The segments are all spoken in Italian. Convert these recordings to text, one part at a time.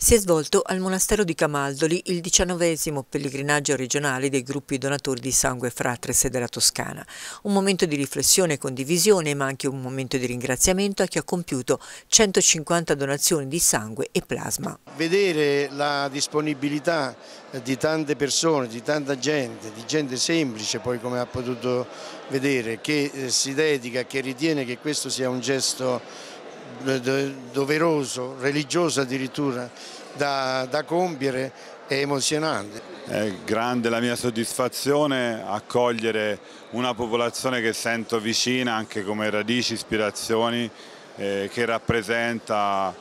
Si è svolto al monastero di Camaldoli il diciannovesimo pellegrinaggio regionale dei gruppi donatori di sangue fratres della Toscana. Un momento di riflessione e condivisione, ma anche un momento di ringraziamento a chi ha compiuto 150 donazioni di sangue e plasma. Vedere la disponibilità di tante persone, di tanta gente, di gente semplice, poi come ha potuto vedere, che eh, si dedica, che ritiene che questo sia un gesto eh, doveroso, religioso addirittura da, da compiere è emozionante. È grande la mia soddisfazione accogliere una popolazione che sento vicina anche come radici, ispirazioni, eh, che rappresenta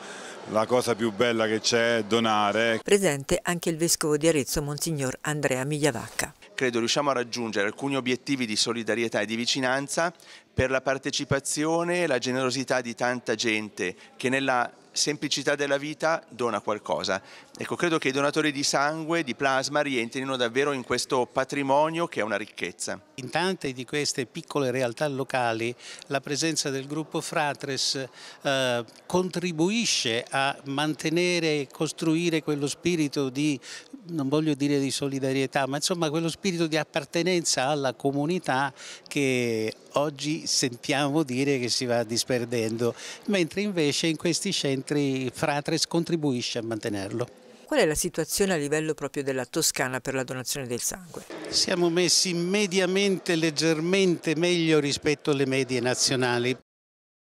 la cosa più bella che c'è, donare. Presente anche il vescovo di Arezzo, Monsignor Andrea Migliavacca credo riusciamo a raggiungere alcuni obiettivi di solidarietà e di vicinanza per la partecipazione e la generosità di tanta gente che nella semplicità della vita dona qualcosa. Ecco, credo che i donatori di sangue, di plasma, rientrino davvero in questo patrimonio che è una ricchezza. In tante di queste piccole realtà locali la presenza del gruppo Fratres eh, contribuisce a mantenere e costruire quello spirito di, non voglio dire di solidarietà, ma insomma quello spirito di appartenenza alla comunità che oggi sentiamo dire che si va disperdendo, mentre invece in questi centri altri fratres contribuisce a mantenerlo. Qual è la situazione a livello proprio della Toscana per la donazione del sangue? Siamo messi mediamente, leggermente meglio rispetto alle medie nazionali.